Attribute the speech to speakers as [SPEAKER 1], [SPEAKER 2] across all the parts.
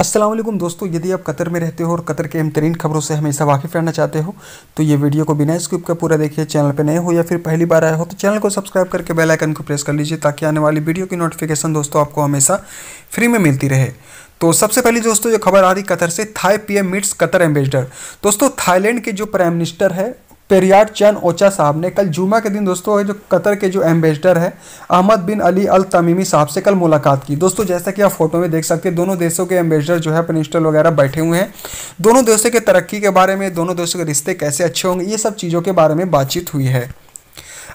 [SPEAKER 1] असलम दोस्तों यदि आप कतर में रहते हो और कतर के अहम तरीन खबरों से हमेशा वाकिफ़ रहना चाहते हो तो ये वीडियो को बिना स्क्रिप का पूरा देखिए चैनल पर नए हो या फिर पहली बार आए हो तो चैनल को सब्सक्राइब करके बेल आइकन को प्रेस कर लीजिए ताकि आने वाली वीडियो की नोटिफिकेशन दोस्तों आपको हमेशा फ्री में मिलती रहे तो सबसे पहले दोस्तों ये खबर आ रही कतर से Thai PM meets Qatar ambassador दोस्तों थाईलैंड के जो प्राइम मिनिस्टर है पेरियाड चैन ओचा साहब ने कल जुमा के दिन दोस्तों जो कतर के जो एम्बेसडर है अहमद बिन अली अल तमीमी साहब से कल मुलाकात की दोस्तों जैसा कि आप फोटो में देख सकते हैं दोनों देशों के एम्बेसडर जो है मिनिस्टर वगैरह बैठे हुए हैं दोनों देशों के तरक्की के बारे में दोनों देशों के रिश्ते कैसे अच्छे होंगे ये सब चीज़ों के बारे में बातचीत हुई है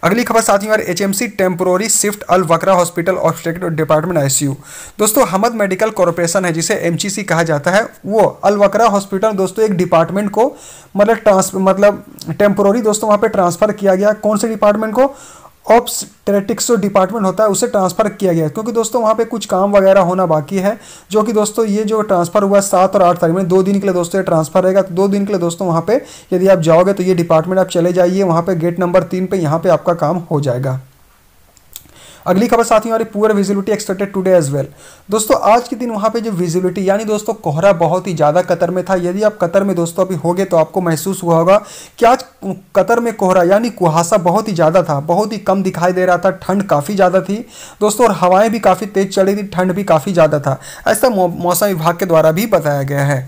[SPEAKER 1] अगली खबर साथ ही H M C temporary shift Al Wakra hospital of department ICU दोस्तों हमद मेडिकल कॉरपोरेशन है जिसे एम कहा जाता है वो अल वक्रा हॉस्पिटल दोस्तों एक डिपार्टमेंट को मतलब ट्रांस मतलब टेम्पोरी दोस्तों वहाँ पर ट्रांसफर किया गया कौन से डिपार्टमेंट को ऑब्स्टेटिक्स जो डिपार्टमेंट होता है उसे ट्रांसफ़र किया गया क्योंकि दोस्तों वहाँ पे कुछ काम वगैरह होना बाकी है जो कि दोस्तों ये जो ट्रांसफ़र हुआ है सात और आठ तारीख में दो दिन के लिए दोस्तों ये ट्रांसफ़र रहेगा तो दो दिन के लिए दोस्तों वहाँ पे यदि आप जाओगे तो ये डिपार्टमेंट आप चले जाइए वहाँ पर गेट नंबर तीन पर यहाँ पर आपका काम हो जाएगा अगली खबर साथियों हमारी poor visibility expected today as well दोस्तों आज के दिन वहाँ पे जो विजिबिलिटी यानी दोस्तों कोहरा बहुत ही ज़्यादा कतर में था यदि आप कतर में दोस्तों अभी हो गए तो आपको महसूस हुआ होगा कि आज कतर में कोहरा यानी कुहासा बहुत ही ज़्यादा था बहुत ही कम दिखाई दे रहा था ठंड काफ़ी ज़्यादा थी दोस्तों और हवाएं भी काफ़ी तेज़ चढ़ी थी ठंड भी काफ़ी ज़्यादा था ऐसा मौसम विभाग के द्वारा भी बताया गया है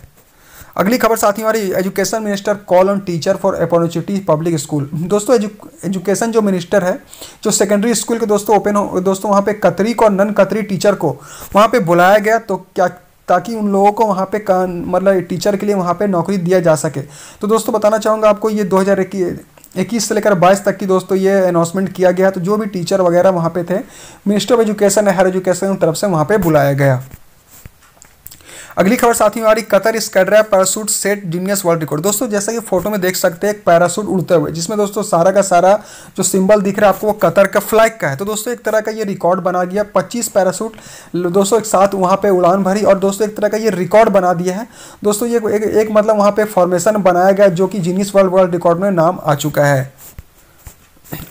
[SPEAKER 1] अगली खबर साथियों हमारी education minister call on teacher for opportunity public school दोस्तों एजु, एजुकेशन जो मिनिस्टर है जो सेकेंडरी स्कूल के दोस्तों ओपन दोस्तों वहाँ पे कतरी को और नन कतरी टीचर को वहाँ पे बुलाया गया तो क्या ताकि उन लोगों को वहाँ पे का मतलब टीचर के लिए वहाँ पे नौकरी दिया जा सके तो दोस्तों बताना चाहूँगा आपको ये दो हज़ार इक्कीस से लेकर बाईस तक की दोस्तों ये अनाउंसमेंट किया गया तो जो भी टीचर वगैरह वहाँ पे थे minister of education higher education की तरफ से वहाँ पे बुलाया गया अगली खबर साथ ही हमारी कतर कर parachute set Guinness world record दोस्तों जैसा कि फोटो में देख सकते हैं एक पैरासूट उड़ते हुए जिसमें दोस्तों सारा का सारा जो सिंबल दिख रहा है आपको वो कतर का फ्लैग का है तो दोस्तों एक तरह का ये रिकॉर्ड बना दिया पच्चीस पैरासूट दोस्तों एक साथ वहाँ पर उड़ान भरी और दोस्तों एक तरह का ये रिकॉर्ड बना दिया है दोस्तों ये एक, एक मतलब वहाँ पर फॉर्मेशन बनाया गया जो कि जीनियस वर्ल्ड वर्ल्ड रिकॉर्ड में नाम आ चुका है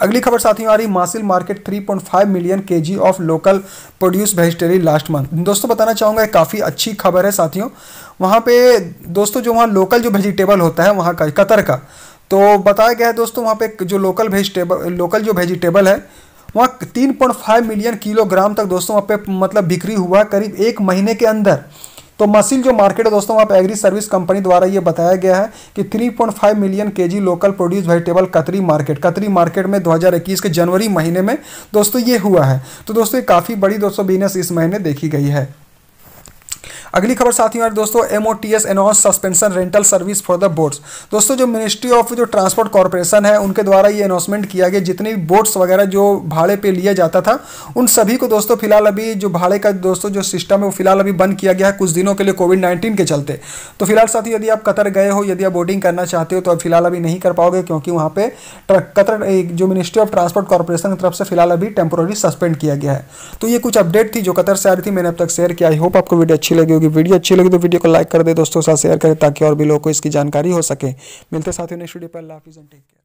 [SPEAKER 1] अगली खबर साथियों आ रही मासिल market 3.5 million KG of local produce वेजिटेरी लास्ट मंथ दोस्तों बताना चाहूँगा काफ़ी अच्छी खबर है साथियों वहाँ पे दोस्तों जो वहाँ लोकल जो वेजिटेबल होता है वहाँ का कतर का तो बताया गया है दोस्तों वहाँ पे जो लोकल वेजिटेबल लोकल जो वेजिटेबल है वहाँ 3.5 मिलियन किलोग्राम तक दोस्तों वहाँ पे मतलब बिक्री हुआ करीब एक महीने के अंदर तो मसील जो मार्केट है दोस्तों वहाँ पर एग्री सर्विस कंपनी द्वारा ये बताया गया है कि 3.5 million KG local produce vegetable Qatari market Qatari market में 2021 के जनवरी महीने में दोस्तों ये हुआ है तो दोस्तों ये काफ़ी बड़ी दोस्तों बिजनेस इस महीने देखी गई है अगली खबर साथ ही दोस्तों M O T S announces suspension rental service for the boats दोस्तों जो मिनिस्ट्री ऑफ जो ट्रांसपोर्ट कॉरपोरेशन है उनके द्वारा ये अनाउंसमेंट किया गया जितने भी बोट्स वगैरह जो भाड़े पे लिया जाता था उन सभी को दोस्तों फिलहाल अभी जो भाड़े का दोस्तों जो सिस्टम है वो फिलहाल अभी बंद किया गया है कुछ दिनों के लिए कोविड नाइन्टीन के चलते तो फिलहाल साथ यदि आप कतर गए हो यदि आप बोटिंग करना चाहते हो तो फिलहाल अभी नहीं कर पाओगे क्योंकि वहाँ पे कतर जो मिनिस्ट्री ऑफ ट्रांसपोर्ट कॉरपोरेशन की तरफ से फिलहाल अभी टेम्पोरी सस्पेंड किया गया है तो ये कुछ अपडेट थी जो कतर से आ रही थी मैंने अब तक शेयर किया आई होप आपको वीडियो अच्छी लगी होगी होगी वीडियो अच्छी लगी तो वीडियो को लाइक कर दे दोस्तों साथ शेयर करें ताकि और भी लोगों को इसकी जानकारी हो सके मिलते साथ ही नेक्स्ट वीडियो पर लाफिज एंड टेक केयर